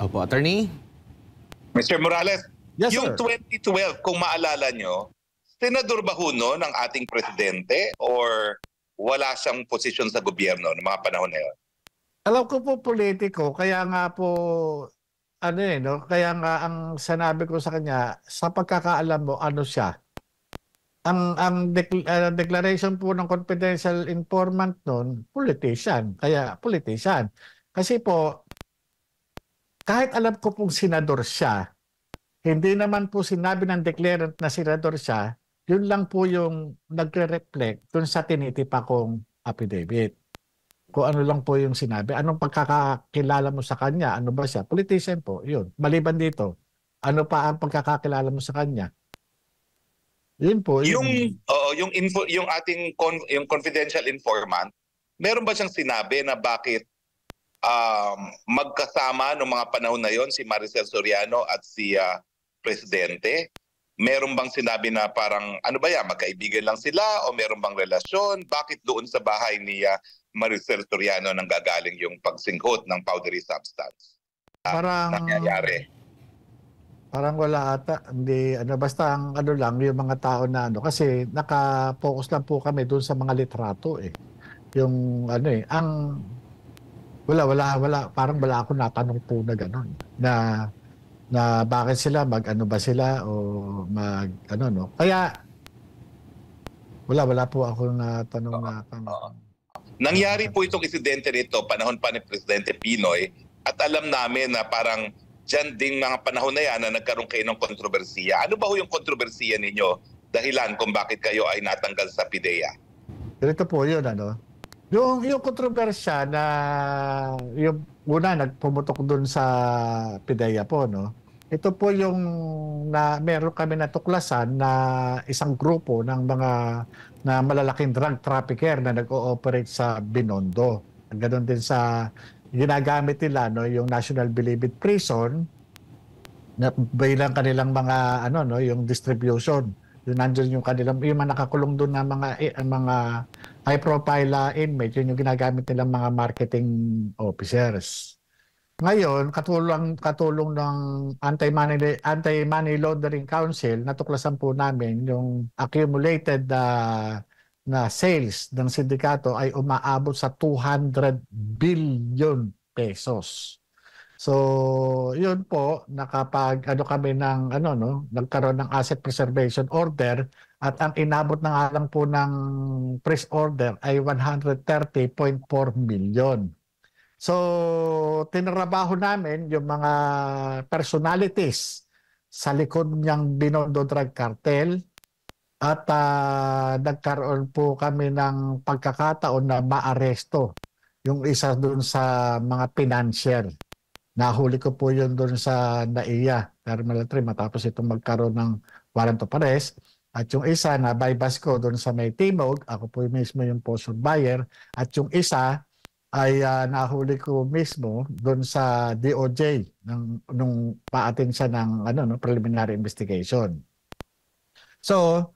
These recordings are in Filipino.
Opo, attorney? Mr. Morales, yes, yung sir. 2012, kung maalala nyo, senador ba ho ng ating presidente or wala siyang posisyon sa gobyerno noong mga panahon na yun? Alam ko po politiko, kaya nga po ano eh, no? kaya nga ang sanabi ko sa kanya, sa pagkakaalam mo, ano siya? Ang ang dekla- uh, declaration po ng confidential informant noon, politician. Kaya politician. Kasi po, kahit alam ko pong senador siya, hindi naman po sinabi ng declarant na senador siya, yun lang po yung nagre-reflect dun sa tinitipa kong affidavit. Kung ano lang po yung sinabi, anong pagkakakilala mo sa kanya, ano ba siya? Politician po, yun. Maliban dito, ano pa ang pagkakakilala mo sa kanya? Yun po. Yun. Yung oo, yung info, yung ating con, yung confidential informant, meron ba siyang sinabi na bakit um, magkasama noong mga panahon na yon si Maricel Soriano at si uh, Presidente? Meron bang sinabi na parang ano ba yan, magkaibigan lang sila o meron bang relasyon? Bakit doon sa bahay ni uh, Maricel Soriano nang gagaling yung pagsinghot ng powdery substance? Uh, parang nangyayari. Parang wala ata, hindi ano basta ang ano lang yung mga tao na ano kasi naka-focus lang po kami doon sa mga litrato eh. Yung ano eh, ang wala, wala, wala. Parang wala akong natanong po na gano'n. Na, na bakit sila, mag-ano ba sila o mag, ano, no? Kaya, wala, wala po ako na tanong na tanong. Nangyari po itong insidente nito panahon pa ni Presidente Pinoy at alam namin na parang dyan ding mga panahon na yan na nagkaroon kayo ng kontrobersiya. Ano ba ho yung kontrobersiya ninyo? Dahilan kung bakit kayo ay natanggal sa PIDEA? Ganito po yun, ano? Yung yung kontrobersya na yung una nagpumutok doon sa Pideya po no. Ito po yung na meron kami natuklasan na isang grupo ng mga na malalaking drug trafficker na nag-ooperate sa Binondo. Ganon din sa ginagamit nila no yung National Bilibid Prison na bilang kanilang mga ano no yung distribution yun nandiyan yung kanilang, yung mga nakakulong doon na mga, eh, mga high profile uh, inmate, yun yung ginagamit nilang mga marketing officers. Ngayon, katulong, katulong ng Anti-Money, Anti-Money Laundering Council, natuklasan po namin yung accumulated uh, na sales ng sindikato ay umaabot sa 200 billion pesos. So, yun po, nakapag ano kami ng ano no, nagkaroon ng asset preservation order at ang inabot ng alam po ng press order ay 130.4 million. So, tinrabaho namin yung mga personalities sa likod niyang Binondo Drug Cartel at uh, nagkaroon po kami ng pagkakataon na maaresto yung isa doon sa mga financier. Nahuli ko po yun doon sa NAIA, Thermal Tree, matapos itong magkaroon ng warrant of arrest. At yung isa na bypass ko doon sa may Timog, ako po mismo yung postal buyer. At yung isa ay uh, nahuli ko mismo doon sa DOJ ng, nung paatin siya ng ano, no, preliminary investigation. So,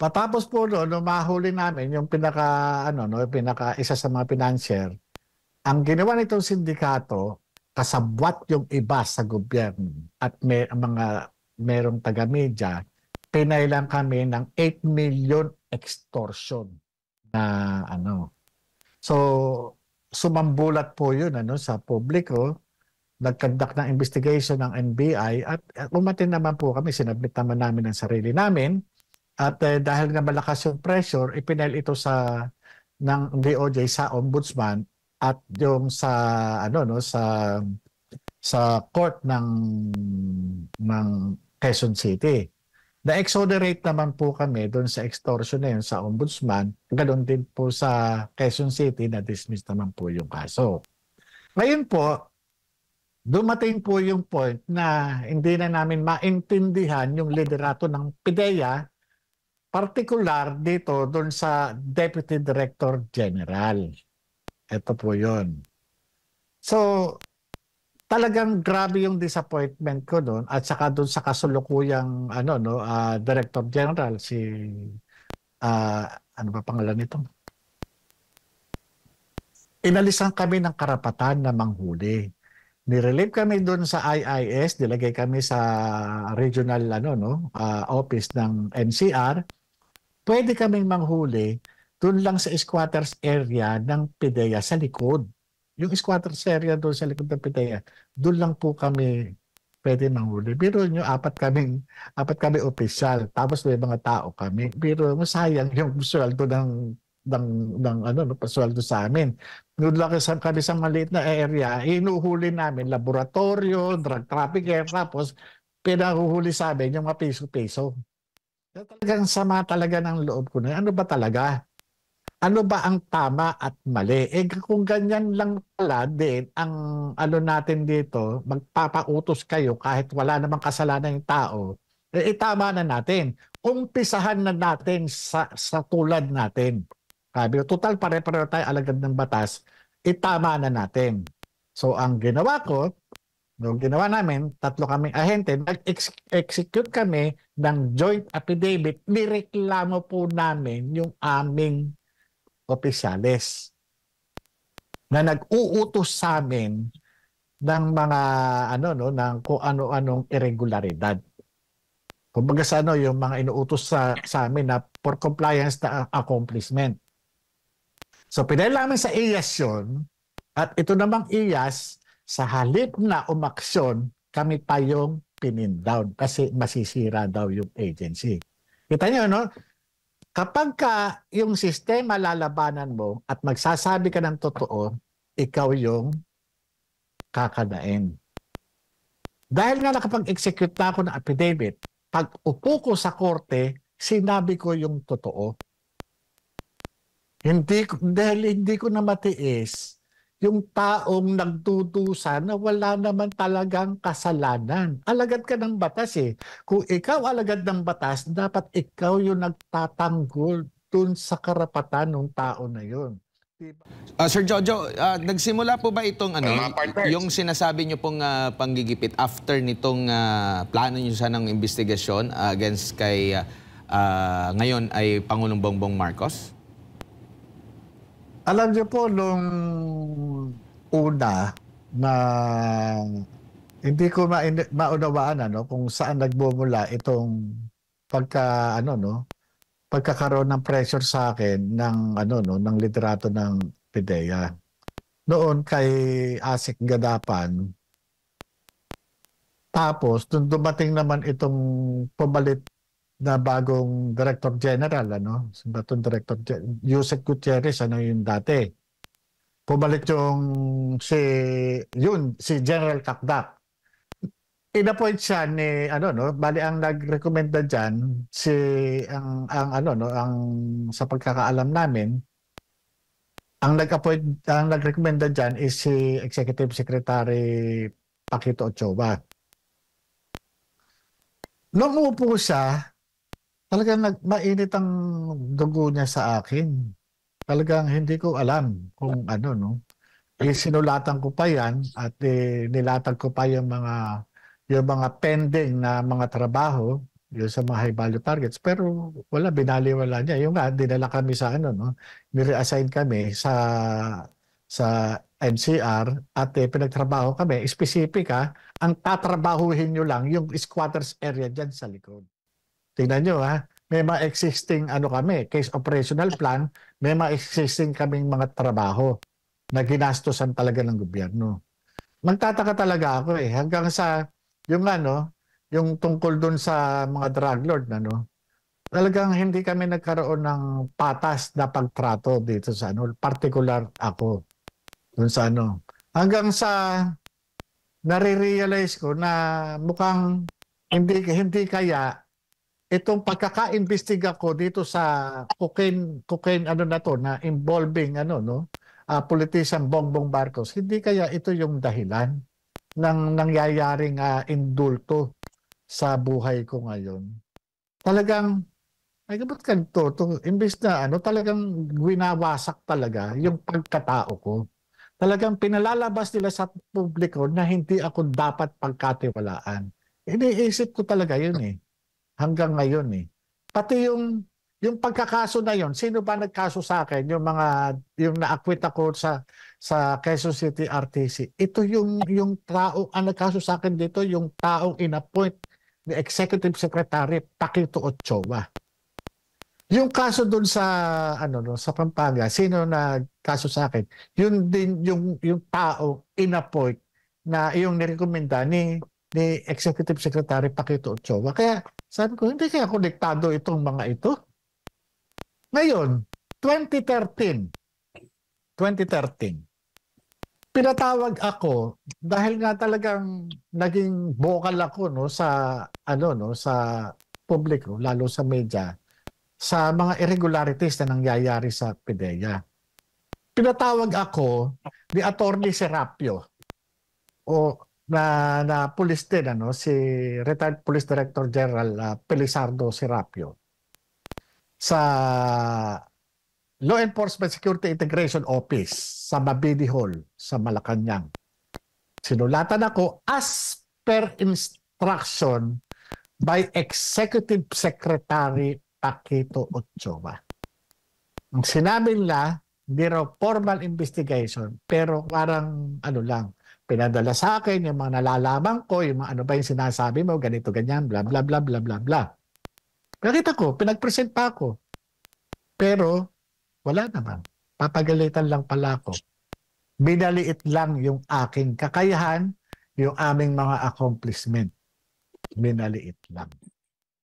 Patapos po doon, no mahuli namin yung pinaka ano no, pinaka isa sa mga financier. Ang ginawa nitong sindikato kasabwat yung iba sa gobyerno at may mga merong taga-media, pinailan kami ng 8 million extortion na ano. So, sumambulat po yun ano, sa publiko. Nagkandak ng investigation ng NBI at, at umatin naman po kami, sinabit naman namin ang sarili namin. At eh, dahil nga malakas yung pressure, ipinail ito sa ng DOJ sa ombudsman at yung sa ano no sa sa court ng ng Quezon City. Na-exonerate naman po kami doon sa extortion na yun sa ombudsman. Ganon din po sa Quezon City na dismiss naman po yung kaso. Ngayon po, dumating po yung point na hindi na namin maintindihan yung liderato ng PIDEA, particular dito doon sa Deputy Director General. Ito po yon. So, talagang grabe yung disappointment ko noon at saka doon sa kasulukuyang ano no uh, director general si uh, ano ba pangalan nito inalisan kami ng karapatan na manghuli nirelieve kami doon sa IIS nilagay kami sa regional ano no uh, office ng NCR pwede kaming manghuli doon lang sa squatters area ng Pideya sa likod. Yung squatters area doon sa likod ng Pideya, doon lang po kami pwede manghuli. Pero nyo, apat kaming, apat kami official, tapos may mga tao kami. Pero masayang yung sweldo ng ng ng ano no pasweldo sa amin. Noon lang sa kami sa maliit na area, inuhuli namin laboratorio, drug trafficker, tapos pinahuhuli sa amin yung mga piso-piso. Talagang sama talaga ng loob ko na. Ano ba talaga? ano ba ang tama at mali? Eh kung ganyan lang pala din, ang ano natin dito, magpapautos kayo kahit wala namang kasalanan yung tao, eh, itama eh, na natin. Umpisahan na natin sa, sa tulad natin. Sabi total pare-pareho tayo alagad ng batas, itama eh, na natin. So ang ginawa ko, yung ginawa namin, tatlo kaming ahente, nag-execute kami ng joint affidavit, nireklamo po namin yung aming opisyales na nag-uutos sa amin ng mga ano no ng kung ano-anong irregularidad. Kumbaga sa ano yung mga inuutos sa sa amin na for compliance na accomplishment. So pinili namin sa IAS yun at ito namang IAS sa halip na umaksyon kami pa yung pinin down kasi masisira daw yung agency. Kita niyo no? Kapag ka yung sistema lalabanan mo at magsasabi ka ng totoo, ikaw yung kakadain. Dahil nga nakapag-execute na ako ng affidavit, pag upo ko sa korte, sinabi ko yung totoo. Hindi, dahil hindi ko na matiis yung taong nagtutusa na wala naman talagang kasalanan. Alagad ka ng batas eh. Kung ikaw alagad ng batas, dapat ikaw yung nagtatanggol dun sa karapatan ng tao na yun. Uh, Sir Jojo, uh, nagsimula po ba itong ano, yung sinasabi niyo pong uh, panggigipit after nitong uh, plano niyo sana ng investigasyon uh, against kay uh, uh, ngayon ay Pangulong Bongbong Marcos? Alam niyo po, nung una na hindi ko ma maunawaan ano, kung saan nagmumula itong pagka ano no pagkakaroon ng pressure sa akin ng ano no ng literato ng Pidea noon kay Asik Gadapan tapos nung dumating naman itong pabalit na bagong Director General, ano? Batong Director General, Yusek Gutierrez, ano yung dati. Pumalit yung si, yun, si General Kakdak. Inappoint siya ni, ano, no? Bali, ang nag-recommend na si, ang, ang, ano, no? Ang, sa pagkakaalam namin, ang nag-appoint, ang nag-recommend na is si Executive Secretary Pakito Ochoa. Nung upo siya, Talagang nag, mainit ang dugo niya sa akin. Talagang hindi ko alam kung ano, no? Eh, sinulatan ko pa yan at eh, nilatag ko pa yung mga yung mga pending na mga trabaho yung sa mga high value targets pero wala binaliwala niya yung nga dinala kami sa ano no ni-reassign kami sa sa MCR at eh, pinagtrabaho kami specific ha ang tatrabahuhin niyo lang yung squatters area diyan sa likod Tingnan nyo ha, may mga existing ano kami, case operational plan, may mga existing kaming mga trabaho na ginastosan talaga ng gobyerno. Magtataka talaga ako eh, hanggang sa yung ano, yung tungkol doon sa mga drug lord na no, talagang hindi kami nagkaroon ng patas na pagtrato dito sa ano, particular ako doon sa ano. Hanggang sa nare-realize ko na mukhang hindi hindi kaya itong pagkaka-imbestiga ko dito sa cocaine cocaine ano na to na involving ano no uh, ah, politician Bongbong Marcos hindi kaya ito yung dahilan ng nangyayaring uh, indulto sa buhay ko ngayon talagang ay kapag kanto to imbes na ano talagang ginawasak talaga yung pagkatao ko talagang pinalalabas nila sa publiko na hindi ako dapat pagkatiwalaan iniisip ko talaga yun eh hanggang ngayon eh. Pati yung yung pagkakaso na yon, sino ba nagkaso sa akin? Yung mga yung na-acquit ako sa sa Quezon City RTC. Ito yung yung tao ang nagkaso sa akin dito, yung taong inappoint ni Executive Secretary Paquito Ochoa. Yung kaso doon sa ano no, sa Pampanga, sino na kaso sa akin? Yun din yung yung tao inappoint na yung nirekomenda ni ni Executive Secretary Pakito Ochoa. Kaya sabi ko, hindi kaya konektado itong mga ito. Ngayon, 2013, 2013, pinatawag ako dahil nga talagang naging vocal ako no sa ano no sa publiko lalo sa media sa mga irregularities na nangyayari sa PDEA. Pinatawag ako ni Attorney Serapio o na, na police din, ano, si retired police director general uh, Pelizardo Serapio sa Law Enforcement Security Integration Office sa Mabini Hall sa Malacanang. Sinulatan ako as per instruction by Executive Secretary Paquito Ochoa. Ang sinabi nila, hindi raw formal investigation, pero parang ano lang, pinadala sa akin, yung mga nalalaman ko, yung mga ano ba yung sinasabi mo, ganito, ganyan, bla, bla, bla, bla, bla, bla. Nakita ko, pinag-present pa ako. Pero, wala naman. Papagalitan lang pala ako. Binaliit lang yung aking kakayahan, yung aming mga accomplishment. Binaliit lang.